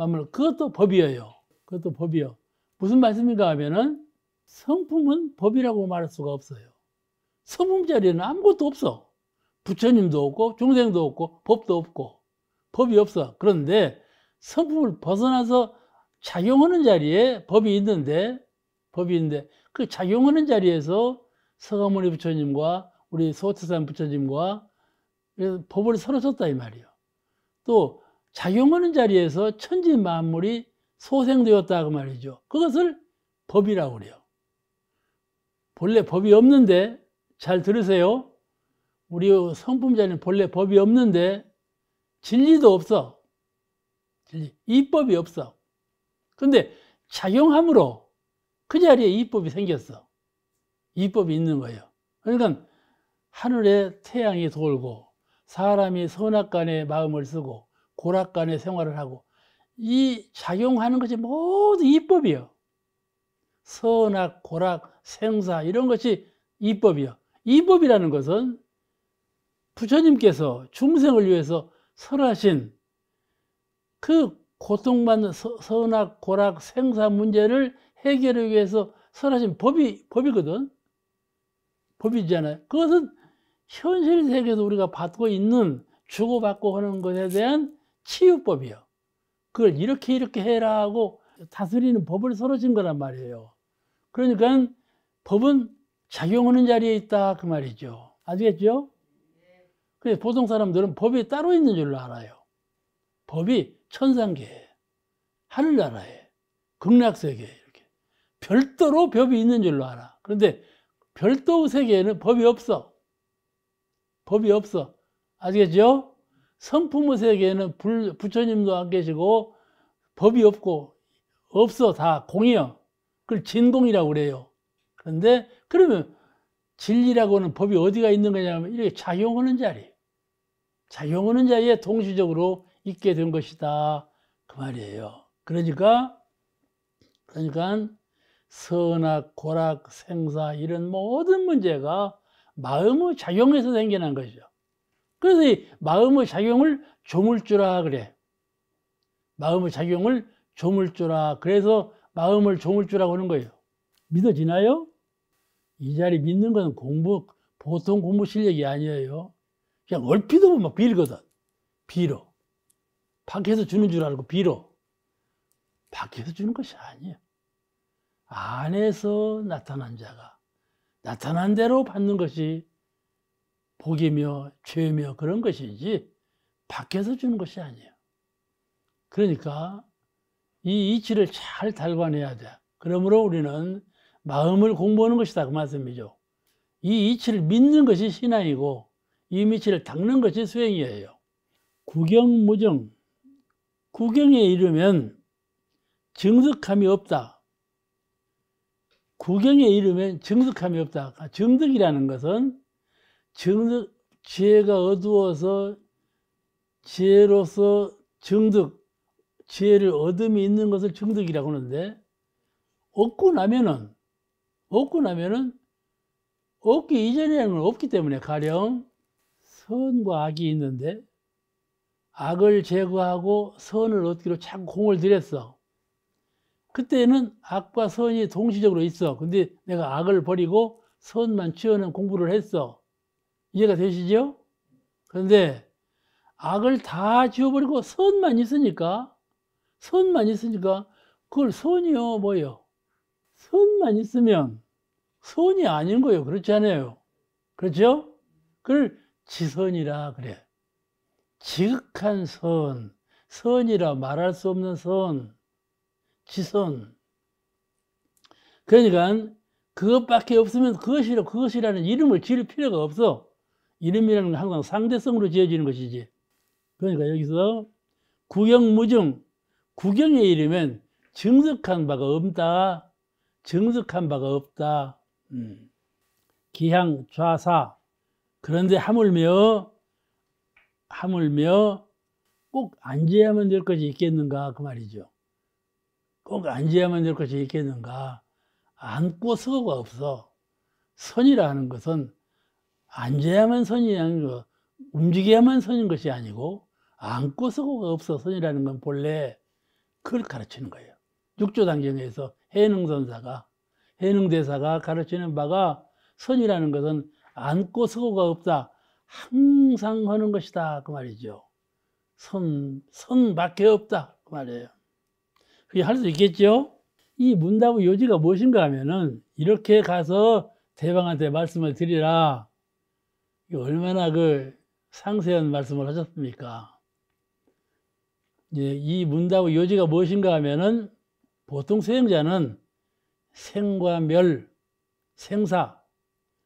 말로 그것도 법이에요. 그것도 법이요. 무슨 말씀인가 하면은 성품은 법이라고 말할 수가 없어요. 성품 자리에는 아무것도 없어. 부처님도 없고 중생도 없고 법도 없고 법이 없어. 그런데 성품을 벗어나서 작용하는 자리에 법이 있는데 법이 있는데 그 작용하는 자리에서 서가모니 부처님과 우리 소태산 부처님과 법을 서로 줬다이 말이에요. 또 작용하는 자리에서 천지 만물이 소생되었다 고 말이죠. 그것을 법이라고 그래요. 본래 법이 없는데 잘 들으세요. 우리 성품자는 본래 법이 없는데 진리도 없어. 진리. 이법이 없어. 근데 작용함으로 그 자리에 이법이 생겼어. 이법이 있는 거예요. 그러니까 하늘에 태양이 돌고 사람이 선악 간의 마음을 쓰고 고락간의 생활을 하고 이 작용하는 것이 모두 이법이요. 선악, 고락, 생사 이런 것이 이법이요. 이법이라는 것은 부처님께서 중생을 위해서 설하신 그 고통받는 선악, 고락, 생사 문제를 해결을 위해서 설하신 법이, 법이거든. 법이잖아요. 그것은 현실 세계에서 우리가 받고 있는 주고받고 하는 것에 대한 치유법이요. 그걸 이렇게 이렇게 해라 하고 다스리는 법을 쓰러진 거란 말이에요. 그러니까 법은 작용하는 자리에 있다 그 말이죠. 아시겠죠? 그래서 보통 사람들은 법이 따로 있는 줄로 알아요. 법이 천상계에, 하늘나라에, 극락세계에 이렇게 별도로 법이 있는 줄로 알아. 그런데 별도 세계에는 법이 없어. 법이 없어. 아시겠죠? 성품의 세계에는 불, 부처님도 안 계시고 법이 없고 없어 다 공이요. 그걸 진공이라고 그래요. 그런데 그러면 진리라고는 법이 어디가 있는 거냐면 이렇게 작용하는 자리. 작용하는 자리에 동시적으로 있게 된 것이다. 그 말이에요. 그러니까 그러니까 선악, 고락, 생사 이런 모든 문제가 마음의 작용에서 생겨난 것죠 그래서 이 마음의 작용을 조물주라 그래. 마음의 작용을 조물주라. 그래서 마음을 조물주라고 하는 거예요. 믿어지나요? 이 자리 믿는 것 공부, 보통 공부 실력이 아니에요. 그냥 얼핏 보면 빌거든. 빌어. 밖에서 주는 줄 알고 빌어. 밖에서 주는 것이 아니에 안에서 나타난 자가 나타난 대로 받는 것이 복이며 죄며 그런 것이지 밖에서 주는 것이 아니에요. 그러니까 이 이치를 잘 달관해야 돼. 그러므로 우리는 마음을 공부하는 것이다 그 말씀이죠. 이 이치를 믿는 것이 신앙이고 이 이치를 닦는 것이 수행이에요. 구경무정 구경에 이르면 정득함이 없다. 구경에 이르면 정득함이 없다. 정득이라는 것은 증득 지혜가 어두워서 지혜로서 증득 지혜를 얻음이 있는 것을 증득이라고 하는데 얻고 나면은 얻고 나면은 얻기 이전에는 없기 때문에 가령 선과 악이 있는데 악을 제거하고 선을 얻기로 참 공을 들였어. 그때는 악과 선이 동시적으로 있어. 근데 내가 악을 버리고 선만 치우는 공부를 했어. 이해가 되시죠? 그런데 악을 다 지워버리고 선만 있으니까 선만 있으니까 그걸 선이요 뭐요? 선만 있으면 선이 아닌 거예요. 그렇지 않아요? 그렇죠? 그걸 지선이라 그래. 지극한 선, 선이라 말할 수 없는 선, 지선. 그러니까 그것밖에 없으면 그것이라 그것이라는 이름을 지을 필요가 없어. 이름이라는 건 항상 상대성으로 지어지는 것이지. 그러니까 여기서 구경무증, 구경의 이름은 증석한 바가 없다. 증석한 바가 없다. 음. 기향 좌사. 그런데 하물며, 하물며 꼭 앉아야만 될 것이 있겠는가. 그 말이죠. 꼭 앉아야만 될 것이 있겠는가. 앉고 서가 없어. 선이라 는 것은 앉아야만 선이라는 거, 움직여야만 선인 것이 아니고 앉고 서고가 없어 선이라는 건 본래 그걸 가르치는 거예요. 육조단경에서 해능 선사가 해능 대사가 가르치는 바가 선이라는 것은 안고 서고가 없다. 항상 하는 것이다 그 말이죠. 선 선밖에 없다 그 말이에요. 그게 할 수 있겠죠? 이 문답의 요지가 무엇인가 하면은 이렇게 가서 대방한테 말씀을 드리라. 얼마나 그 상세한 말씀을 하셨습니까? 예, 이 문답의 요지가 무엇인가 하면은 보통 수행자는 생과 멸, 생사,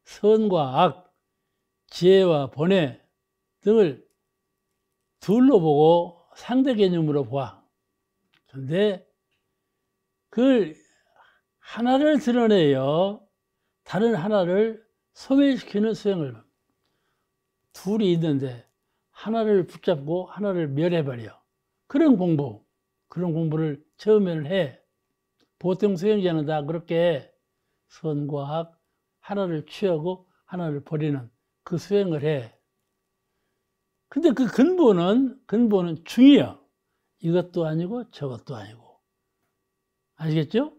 선과 악, 지혜와 번뇌 등을 둘러보고 상대 개념으로 보아. 그런데 그걸 하나를 드러내요. 다른 하나를 소멸시키는 수행을 둘이 있는데 하나를 붙잡고 하나를 멸해버려. 그런 공부, 그런 공부를 처음에는 해. 보통 수행자는 다 그렇게 선과 악 하나를 취하고 하나를 버리는 그 수행을 해. 근데 그 근본은, 근본은 중이야. 이것도 아니고 저것도 아니고. 아시겠죠?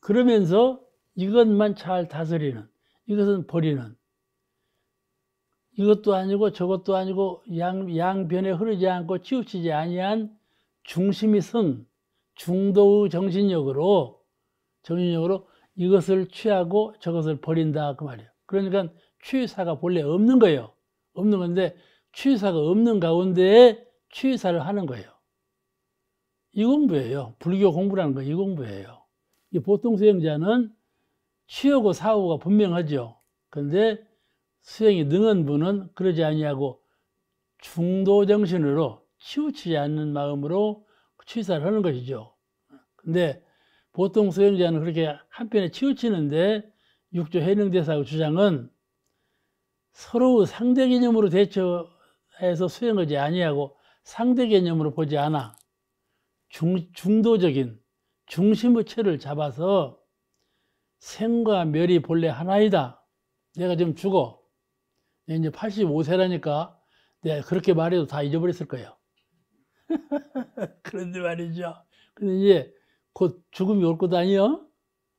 그러면서 이것만 잘 다스리는, 이것은 버리는, 이것도 아니고 저것도 아니고 양, 양변에 흐르지 않고 치우치지 아니한 중심이 선 중도의 정신력으로 정신력으로 이것을 취하고 저것을 버린다 그 말이에요. 그러니까 취사가 본래 없는 거예요. 없는 건데 취사가 없는 가운데에 취사를 하는 거예요. 이 공부예요. 불교 공부라는 거이 공부예요. 보통 수행자는 취하고 사후가 분명하죠. 근데 수행이 능한 분은 그러지 아니하고 중도 정신으로 치우치지 않는 마음으로 취사를 하는 것이죠. 근데 보통 수행자는 그렇게 한편에 치우치는데 육조 해능대사의 주장은 서로 상대 개념으로 대처해서 수행하지 아니하고 상대 개념으로 보지 않아 중, 중도적인 중심의 채를 잡아서 생과 멸이 본래 하나이다. 내가 지금 죽어. 이제 85세라니까 네, 그렇게 말해도 다 잊어버렸을 거예요. 그런데 말이죠. 근데 이제 곧 죽음이 올것 아니요?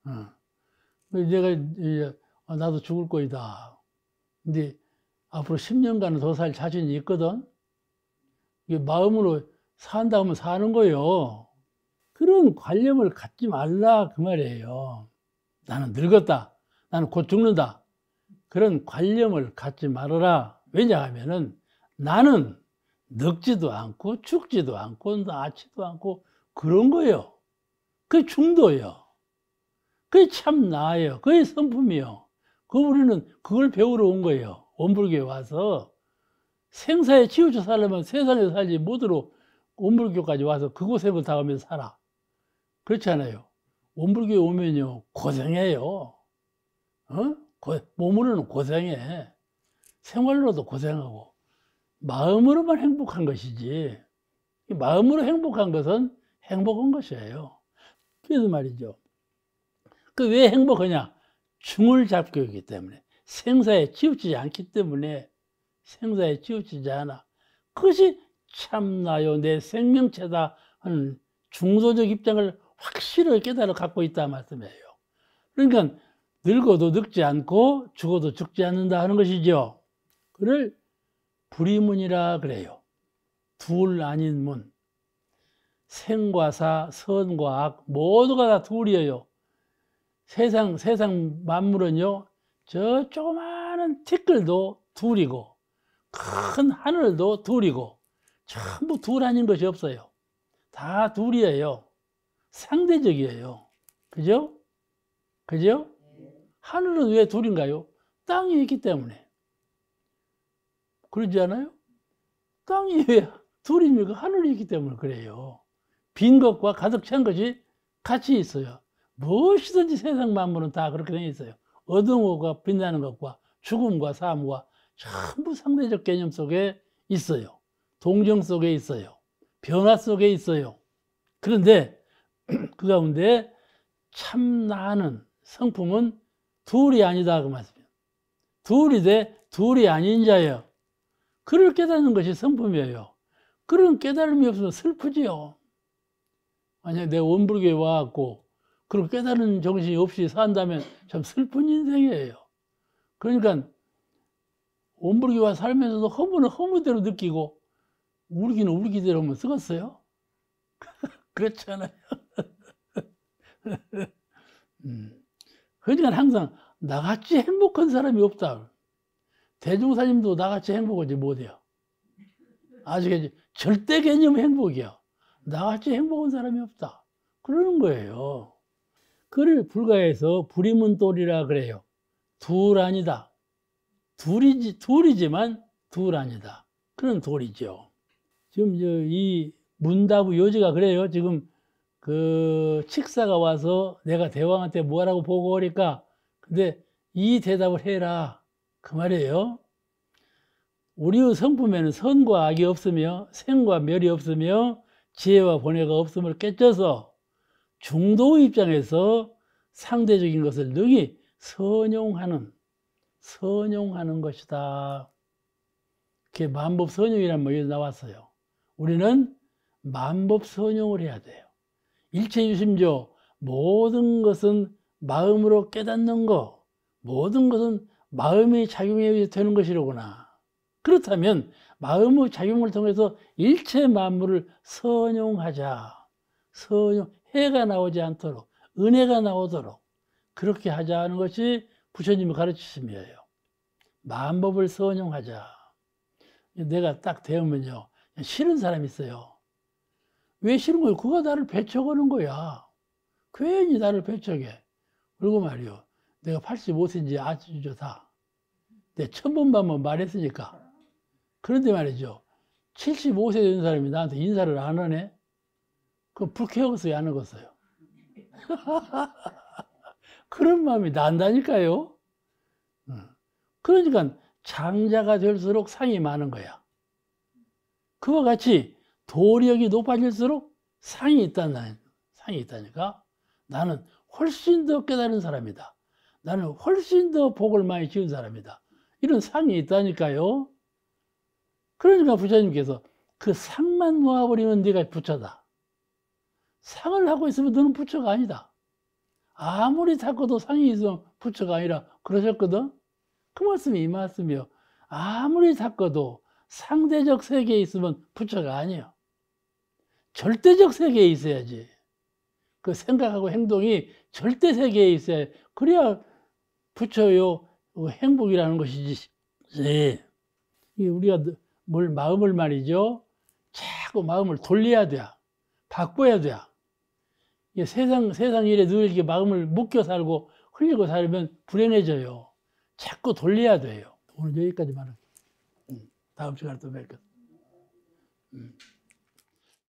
응. 제가 이제 아, 나도 죽을 거이다. 근데 앞으로 10년간은 더 살 자신이 있거든. 이게 마음으로 산다 면 사는 거요. 그런 관념을 갖지 말라 그 말이에요. 나는 늙었다. 나는 곧 죽는다. 그런 관념을 갖지 말아라. 왜냐하면은 나는 늙지도 않고 죽지도 않고 낳지도 않고 그런 거요. 그게 중도요. 그게 참 나아요. 그게 선품이요. 그 우리는 그걸 배우러 온 거예요. 원불교에 와서 생사에 치우쳐 살려면 세상에 살지 못으로 원불교까지 와서 그 고생을 당하면 살아. 그렇지 않아요. 원불교에 오면요, 고생해요. 어? 고, 몸으로는 고생해. 생활로도 고생하고. 마음으로만 행복한 것이지. 마음으로 행복한 것은 행복한 것이에요. 그래서 말이죠. 그 왜 행복하냐? 중을 잡고 있기 때문에. 생사에 치우치지 않기 때문에. 생사에 치우치지 않아. 그것이 참나요. 내 생명체다. 하는 중도적 입장을 확실하게 깨달아 갖고 있다 말씀이에요. 그러니까 늙어도 늙지 않고 죽어도 죽지 않는다 하는 것이죠. 그를 불의문이라 그래요. 둘 아닌 문. 생과 사, 선과 악 모두가 다 둘이에요. 세상 세상 만물은요. 저 조그마한 티끌도 둘이고 큰 하늘도 둘이고 전부 둘 아닌 것이 없어요. 다 둘이에요. 상대적이에요. 그죠? 그죠? 하늘은 왜 둘인가요? 땅이 있기 때문에. 그러지 않아요? 땅이 왜 둘입니까? 하늘이 있기 때문에 그래요. 빈 것과 가득 찬 것이 같이 있어요. 무엇이든지 세상 만물은 다 그렇게 되어 있어요. 어두과 빛나는 것과 죽음과 삶과 전부 상대적 개념 속에 있어요. 동정 속에 있어요. 변화 속에 있어요. 그런데 그 가운데 참 나는 성품은 둘이 아니다 그 말씀이에요. 둘이 돼 둘이 아닌 자여 그를 깨닫는 것이 성품이에요. 그런 깨달음이 없어서 슬프지요. 만약 내 원불교에 와갖고 그런 깨달은 정신이 없이 산다면 참 슬픈 인생이에요. 그러니까 원불교와 살면서도 허무는 허무대로 느끼고 울기는 울기대로만 쓰겠어요? 그렇잖아요. 음. 그러니까 항상 나같이 행복한 사람이 없다. 대종사님도 나같이 행복하지 못해요. 아시겠지? 절대 개념 행복이야. 나같이 행복한 사람이 없다. 그러는 거예요. 그를 불가에서 부림은 돌이라 그래요. 둘 아니다. 둘이지, 둘이지만 둘 아니다. 그런 돌이죠. 지금 이 문답의 요지가 그래요. 지금 그 칙사가 와서 내가 대왕한테 뭐하라고 보고 오니까 근데 이 대답을 해라 그 말이에요. 우리의 성품에는 선과 악이 없으며 생과 멸이 없으며 지혜와 번뇌가 없음을 깨쳐서 중도의 입장에서 상대적인 것을 능히 선용하는 선용하는 것이다. 그게 만법선용이란 말이 나왔어요. 우리는 만법선용을 해야 돼요. 일체 유심조 모든 것은 마음으로 깨닫는 것, 모든 것은 마음의 작용에 의해 되는 것이로구나. 그렇다면 마음의 작용을 통해서 일체 만물을 선용하자. 선용, 해가 나오지 않도록, 은혜가 나오도록 그렇게 하자는 것이 부처님의 가르치심이에요. 만법을 선용하자. 내가 딱 되면요. 싫은 사람이 있어요. 왜 싫은 거야? 그가 나를 배척하는 거야. 괜히 나를 배척해. 그리고 말이요. 내가 85세인지 아주 다내 천번만 뭐 말했으니까. 그런데 말이죠. 75세 된 사람이 나한테 인사를 안 하네? 그럼 불쾌하겠어요? 안어요 그런 마음이 난다니까요. 그러니까 장자가 될수록 상이 많은 거야. 그와 같이 도력이 높아질수록 상이 있다는 상이 있다니까 나는 훨씬 더 깨달은 사람이다. 나는 훨씬 더 복을 많이 지은 사람이다. 이런 상이 있다니까요. 그러니까 부처님께서 그 상만 놓아버리면 네가 부처다. 상을 하고 있으면 너는 부처가 아니다. 아무리 닦아도 상이 있으면 부처가 아니라 그러셨거든. 그 말씀이 이 말씀이요. 아무리 닦아도 상대적 세계에 있으면 부처가 아니에요. 절대적 세계에 있어야지. 그 생각하고 행동이 절대 세계에 있어야 그래야 부처요 어, 행복이라는 것이지. 네. 우리가 뭘 마음을 말이죠. 자꾸 마음을 돌려야 돼. 바꿔야 돼. 세상 세상 일에 늘 이렇게 마음을 묶여 살고 흘리고 살면 불행해져요. 자꾸 돌려야 돼요. 오늘 여기까지만 할게요. 음, 다음 시간에 또 뵐게요. 음.